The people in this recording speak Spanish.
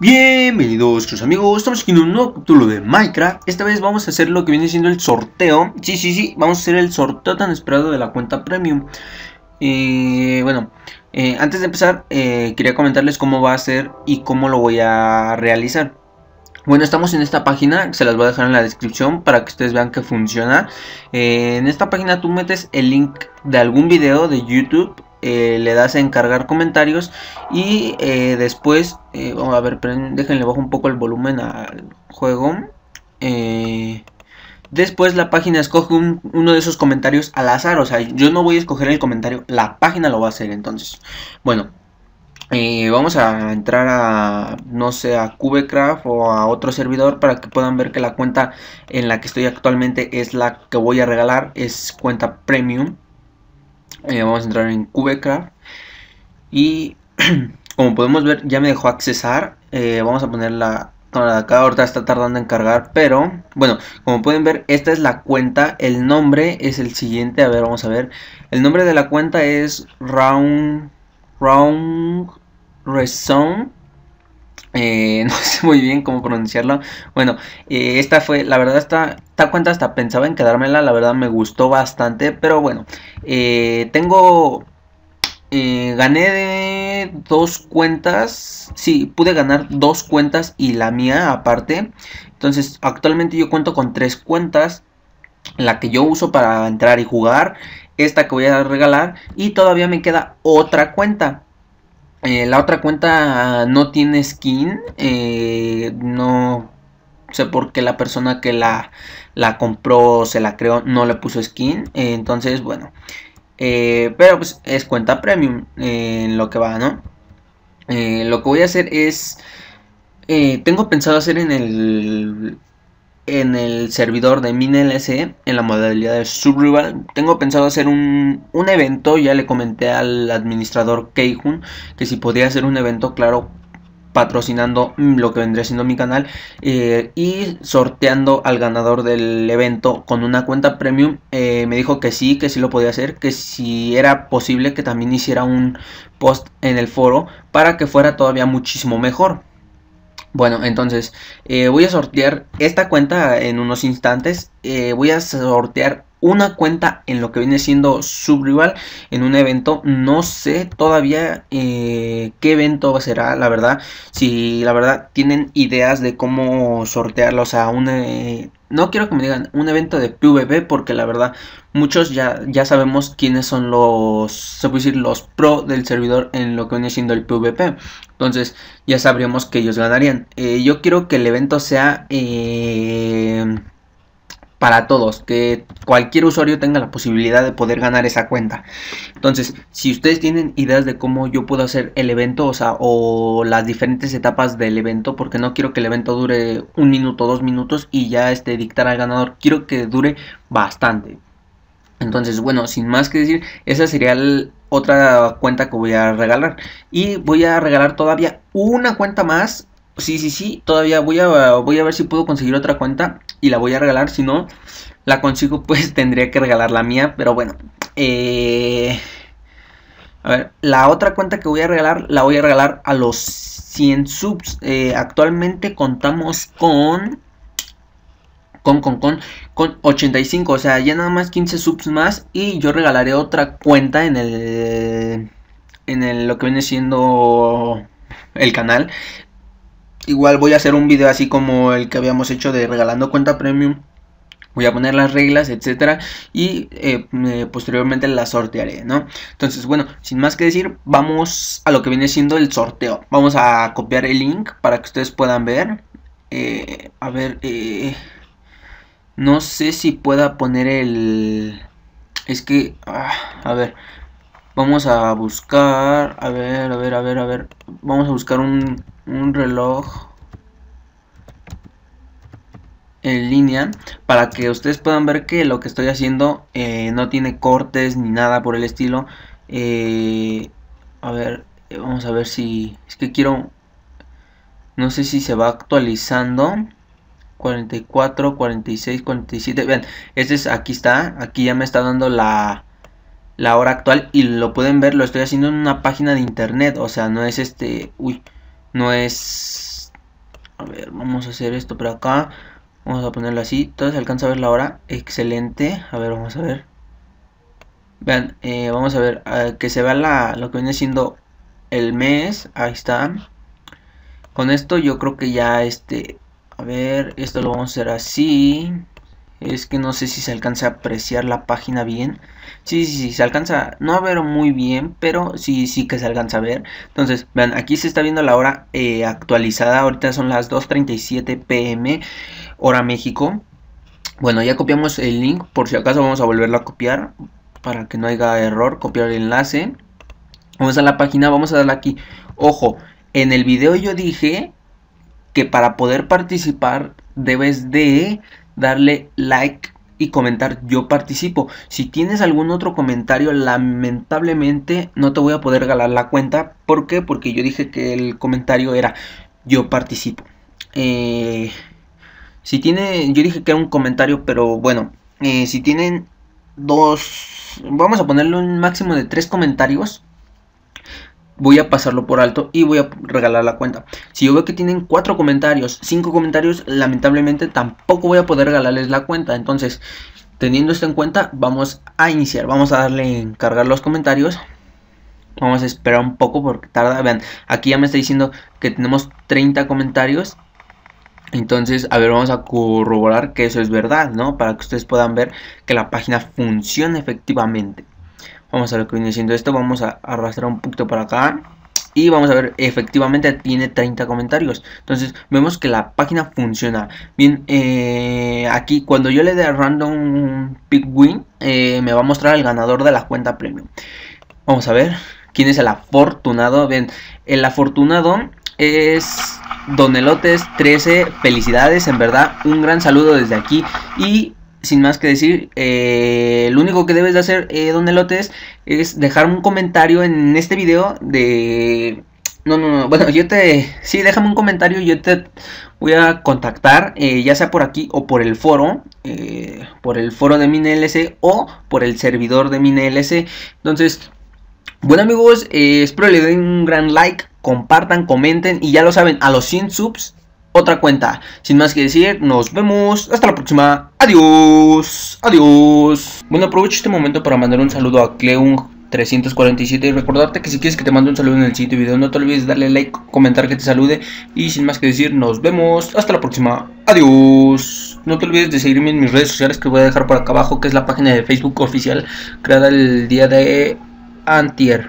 Bienvenidos, amigos, estamos aquí en un nuevo capítulo de Minecraft Esta vez vamos a hacer lo que viene siendo el sorteo Sí, sí, sí, vamos a hacer el sorteo tan esperado de la cuenta Premium eh, Bueno, eh, antes de empezar, eh, quería comentarles cómo va a ser y cómo lo voy a realizar bueno, estamos en esta página, se las voy a dejar en la descripción para que ustedes vean que funciona. en esta página tú metes el link de algún video de YouTube eh, le das a encargar comentarios y eh, después, vamos eh, oh, a ver, déjenle bajo un poco el volumen al juego. después la página escoge uno de esos comentarios al azar, o sea, yo no voy a escoger el comentario, la página lo va a hacer entonces. Bueno, vamos a entrar a, no sé, a Cubecraft o a otro servidor para que puedan ver que la cuenta en la que estoy actualmente es la que voy a regalar, es cuenta premium. Eh, vamos a entrar en QBCraft y como podemos ver ya me dejó accesar eh, vamos a poner la cámara de acá ahorita está tardando en cargar pero bueno como pueden ver esta es la cuenta el nombre es el siguiente a ver vamos a ver el nombre de la cuenta es round round resound eh, no sé muy bien cómo pronunciarlo. Bueno, eh, esta fue, la verdad, esta, esta, cuenta hasta pensaba en quedármela, la verdad me gustó bastante, pero bueno, eh, tengo... gané dos cuentas, sí, pude ganar dos cuentas y la mía aparte. Entonces, actualmente yo cuento con tres cuentas. La que yo uso para entrar y jugar, esta que voy a regalar y todavía me queda otra cuenta. Eh, la otra cuenta ah, no tiene skin. Eh, no sé por qué la persona que la, compró se la creó no le puso skin. Eh, entonces, bueno. pero pues es cuenta premium en lo que va, ¿no? lo que voy a hacer es... tengo pensado hacer en el en el servidor de MinLSE e, en la modalidad de Subrival, Tengo pensado hacer un, evento, ya le comenté al administrador Keihun que si podía hacer un evento, claro, patrocinando lo que vendría siendo mi canal eh, y sorteando al ganador del evento con una cuenta premium. Eh, me dijo que sí, que sí lo podía hacer, que si era posible que también hiciera un post en el foro para que fuera todavía muchísimo mejor. Bueno, entonces eh, voy a sortear esta cuenta en unos instantes. Eh, voy a sortear una cuenta en lo que viene siendo su rival en un evento. No sé todavía eh, qué evento será, ah, la verdad. Si la verdad tienen ideas de cómo sortearlos a sea, un, eh, no quiero que me digan un evento de PvP porque la verdad muchos ya, ya sabemos quiénes son los, se puede decir, los pro del servidor en lo que viene siendo el PvP. Entonces ya sabríamos que ellos ganarían. Eh, yo quiero que el evento sea para todos, que cualquier usuario tenga la posibilidad de poder ganar esa cuenta. Entonces, si ustedes tienen ideas de cómo yo puedo hacer el evento, o sea, o las diferentes etapas del evento, porque no quiero que el evento dure un minuto, dos minutos y ya este dictar al ganador, quiero que dure bastante. Entonces, bueno, sin más que decir, esa sería otra cuenta que voy a regalar. Y voy a regalar todavía una cuenta más Sí, sí, sí, todavía voy a, voy a ver si puedo conseguir otra cuenta y la voy a regalar. Si no la consigo, pues tendría que regalar la mía. Pero bueno, eh, a ver, la otra cuenta que voy a regalar, la voy a regalar a los 100 subs. Eh, actualmente contamos con... Con, con, con, con 85, o sea, ya nada más 15 subs más y yo regalaré otra cuenta en el, en el, lo que viene siendo el canal Igual voy a hacer un video así como el que habíamos hecho de regalando cuenta premium. Voy a poner las reglas, etcétera, y eh, posteriormente las sortearé, ¿no? Entonces, bueno, sin más que decir, vamos a lo que viene siendo el sorteo. Vamos a copiar el link para que ustedes puedan ver. Eh, a ver, eh, no sé si pueda poner el... Es que, ah, a ver, Vamos a buscar, a ver, a ver, a ver, a ver. Vamos a buscar un, reloj en línea para que ustedes puedan ver que lo que estoy haciendo eh, no tiene cortes ni nada por el estilo. Eh, a ver, vamos a ver si... Es que quiero... No sé si se va actualizando. 44, 46, 47. Vean, este es, aquí está. Aquí ya me está dando la, la hora actual y lo pueden ver, lo estoy haciendo en una página de internet, o sea, no es este, uy, no es, a ver, vamos a hacer esto por acá, vamos a ponerlo así, entonces alcanza a ver la hora, excelente, a ver, vamos a ver, vean, eh, vamos a ver, que se vea la, lo que viene siendo el mes, ahí está, con esto yo creo que ya este, a ver, esto lo vamos a hacer así, es que no sé si se alcanza a apreciar la página bien. Sí, sí, sí, se alcanza no a ver muy bien, pero sí, sí que se alcanza a ver. Entonces, vean, aquí se está viendo la hora eh, actualizada. Ahorita son las 2.37 pm, hora México. Bueno, ya copiamos el link. Por si acaso vamos a volverlo a copiar para que no haya error. Copiar el enlace. Vamos a la página, vamos a darle aquí. Ojo, en el video yo dije que para poder participar debes de darle like y comentar yo participo. Si tienes algún otro comentario, lamentablemente no te voy a poder ganar la cuenta. ¿Por qué? Porque yo dije que el comentario era yo participo. Eh, si tiene, yo dije que era un comentario, pero bueno, eh, si tienen dos, vamos a ponerle un máximo de tres comentarios voy a pasarlo por alto y voy a regalar la cuenta. Si yo veo que tienen 4 comentarios, 5 comentarios, lamentablemente tampoco voy a poder regalarles la cuenta. Entonces, teniendo esto en cuenta, vamos a iniciar. Vamos a darle en cargar los comentarios. Vamos a esperar un poco porque tarda. Vean, aquí ya me está diciendo que tenemos 30 comentarios. Entonces, a ver, vamos a corroborar que eso es verdad, ¿no? Para que ustedes puedan ver que la página funciona efectivamente. Vamos a ver que viene siendo esto. Vamos a arrastrar un punto para acá. Y vamos a ver, efectivamente tiene 30 comentarios. Entonces vemos que la página funciona. Bien, eh, aquí cuando yo le dé random pick win, eh, me va a mostrar el ganador de la cuenta premium. Vamos a ver quién es el afortunado. Bien, el afortunado es Donelotes 13. Felicidades, en verdad. Un gran saludo desde aquí. Y sin más que decir, eh, lo único que debes de hacer, eh, Don Elotes, es, dejar un comentario en este video de... No, no, no, bueno, yo te... Sí, déjame un comentario, yo te voy a contactar, eh, ya sea por aquí o por el foro, por el foro de MinLC o por el servidor de MinLC. Entonces, bueno amigos, espero le den un gran like, compartan, comenten y ya lo saben, a los 100 subs otra cuenta. Sin más que decir, nos vemos. Hasta la próxima. Adiós. Adiós. Bueno, aprovecho este momento para mandar un saludo a Cleung. 347 y recordarte que si quieres que te mande un saludo en el siguiente video no te olvides darle like, comentar que te salude y sin más que decir nos vemos hasta la próxima, adiós no te olvides de seguirme en mis redes sociales que voy a dejar por acá abajo que es la página de Facebook oficial creada el día de antier